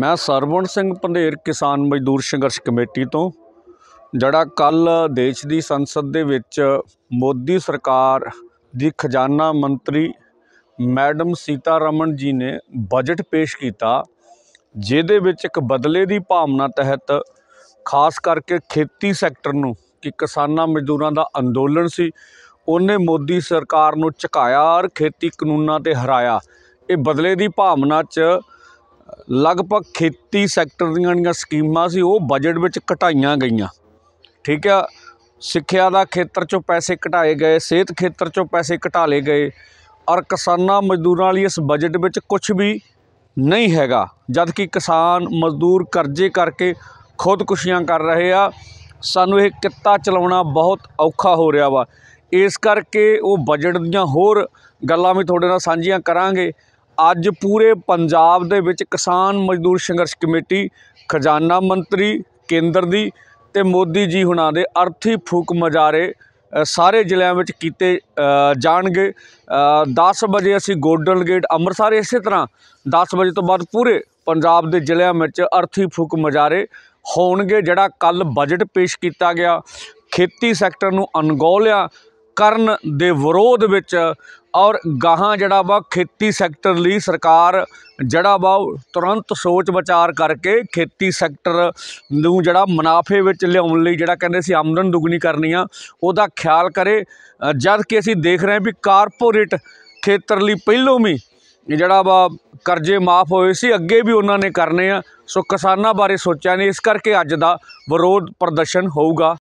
ਮੈਂ ਸਰਵਣ ਸਿੰਘ ਪੰਧੇਰ ਕਿਸਾਨ ਮਜ਼ਦੂਰ ਸੰਘਰਸ਼ ਕਮੇਟੀ ਤੋਂ ਜਿਹੜਾ ਕੱਲ ਦੇਸ਼ ਦੀ ਸੰਸਦ ਦੇ ਵਿੱਚ ਮੋਦੀ ਸਰਕਾਰ ਦੀ ਖਜ਼ਾਨਾ ਮੰਤਰੀ ਮੈਡਮ ਸੀਤਾ ਰਮਨ ਜੀ ਨੇ ਬਜਟ ਪੇਸ਼ ਕੀਤਾ ਜਿਹਦੇ ਵਿੱਚ ਇੱਕ ਬਦਲੇ ਦੀ ਭਾਵਨਾ ਤਹਿਤ ਖਾਸ ਕਰਕੇ ਖੇਤੀ ਸੈਕਟਰ ਨੂੰ ਕਿ ਕਿਸਾਨਾਂ ਮਜ਼ਦੂਰਾਂ ਦਾ ਅੰਦੋਲਨ ਸੀ ਉਹਨੇ ਮੋਦੀ ਸਰਕਾਰ ਨੂੰ ਝੁਕਾਇਆ ਔਰ ਖੇਤੀ ਕਾਨੂੰਨਾਂ ਤੇ ਹਰਾਇਆ ਇਹ ਬਦਲੇ ਦੀ ਭਾਵਨਾ 'ਚ ਲਗਭਗ ਖੇਤੀ ਸੈਕਟਰ ਦੀਆਂ ਜਿਹੜੀਆਂ ਸਕੀਮਾਂ ਸੀ ਉਹ ਬਜਟ ਵਿੱਚ ਘਟਾਈਆਂ ਗਈਆਂ ਠੀਕ ਆ ਸਿੱਖਿਆ ਦਾ ਖੇਤਰ 'ਚੋਂ ਪੈਸੇ ਘਟਾਏ ਗਏ ਸਿਹਤ ਖੇਤਰ 'ਚੋਂ ਪੈਸੇ ਘਟਾ ਲਏ ਗਏ ਔਰ ਕਿਸਾਨਾਂ ਮਜ਼ਦੂਰਾਂ ਲਈ ਇਸ ਬਜਟ ਵਿੱਚ ਕੁਝ ਵੀ ਨਹੀਂ ਹੈਗਾ ਜਦ ਕਿ ਕਿਸਾਨ ਮਜ਼ਦੂਰ ਕਰਜ਼ੇ ਕਰਕੇ ਖੁਦਕੁਸ਼ੀਆਂ ਕਰ ਰਹੇ ਆ ਸਾਨੂੰ ਇਹ ਕਿੱਤਾ ਚਲਾਉਣਾ ਬਹੁਤ ਔਖਾ ਹੋ ਰਿਹਾ ਵਾ ਇਸ ਕਰਕੇ ਉਹ ਬਜਟ ਦੀਆਂ ਹੋਰ ਗੱਲਾਂ ਵੀ ਤੁਹਾਡੇ ਨਾਲ ਸਾਂਝੀਆਂ ਕਰਾਂਗੇ ਅੱਜ ਪੂਰੇ ਪੰਜਾਬ ਦੇ ਵਿੱਚ ਕਿਸਾਨ ਮਜ਼ਦੂਰ ਸੰਘਰਸ਼ ਕਮੇਟੀ ਖਜ਼ਾਨਾ ਮੰਤਰੀ ਕੇਂਦਰ ਦੀ ਤੇ ਮੋਦੀ ਜੀ ਹੁਣਾਂ ਦੇ ਅਰਥੀ ਫੂਕ ਮਜਾਰੇ ਸਾਰੇ ਜ਼ਿਲ੍ਹਿਆਂ ਵਿੱਚ ਕੀਤੇ ਜਾਣਗੇ 10 ਵਜੇ ਅਸੀਂ ਗੋਲਡਨ ਗੇਟ ਅੰਮ੍ਰਿਤਸਰ ਇਸੇ ਤਰ੍ਹਾਂ 10 ਵਜੇ ਤੋਂ ਬਾਅਦ ਪੂਰੇ ਪੰਜਾਬ ਦੇ ਜ਼ਿਲ੍ਹਿਆਂ ਵਿੱਚ ਅਰਥੀ ਫੂਕ ਮਜਾਰੇ ਹੋਣਗੇ ਜਿਹੜਾ ਕੱਲ ਬਜਟ ਪੇਸ਼ ਕੀਤਾ ਗਿਆ ਖੇਤੀ ਸੈਕਟਰ ਨੂੰ ਅਨਗੋਲਿਆ ਕਰਨ ਦੇ ਵਿਰੋਧ ਵਿੱਚ ਔਰ ਗਾਹਾਂ ਜਿਹੜਾ ਵਾ ਖੇਤੀ ਸੈਕਟਰ ਲਈ ਸਰਕਾਰ ਜਿਹੜਾ ਵਾ ਤੁਰੰਤ ਸੋਚ ਵਿਚਾਰ ਕਰਕੇ ਖੇਤੀ ਸੈਕਟਰ ਨੂੰ ਜਿਹੜਾ ਮੁਨਾਫੇ ਵਿੱਚ ਲਿਆਉਣ ਲਈ ਜਿਹੜਾ ਕਹਿੰਦੇ ਸੀ ਆਮਦਨ ਦੁੱਗਣੀ ਕਰਨੀ ਆ ਉਹਦਾ ਖਿਆਲ ਕਰੇ ਜਦ ਕਿ ਅਸੀਂ ਦੇਖ ਰਹੇ ਹਾਂ ਵੀ ਕਾਰਪੋਰੇਟ ਖੇਤਰ ਲਈ ਪਹਿਲੋਂ ਵੀ ਜਿਹੜਾ ਵਾ ਕਰਜ਼ੇ ਮਾਫ ਹੋਏ ਸੀ ਅੱਗੇ ਵੀ ਉਹਨਾਂ ਨੇ ਕਰਨੇ ਆ ਸੋ ਕਿਸਾਨਾਂ ਬਾਰੇ ਸੋਚਿਆ ਨਹੀਂ ਇਸ ਕਰਕੇ ਅੱਜ ਦਾ ਵਿਰੋਧ ਪ੍ਰਦਰਸ਼ਨ ਹੋਊਗਾ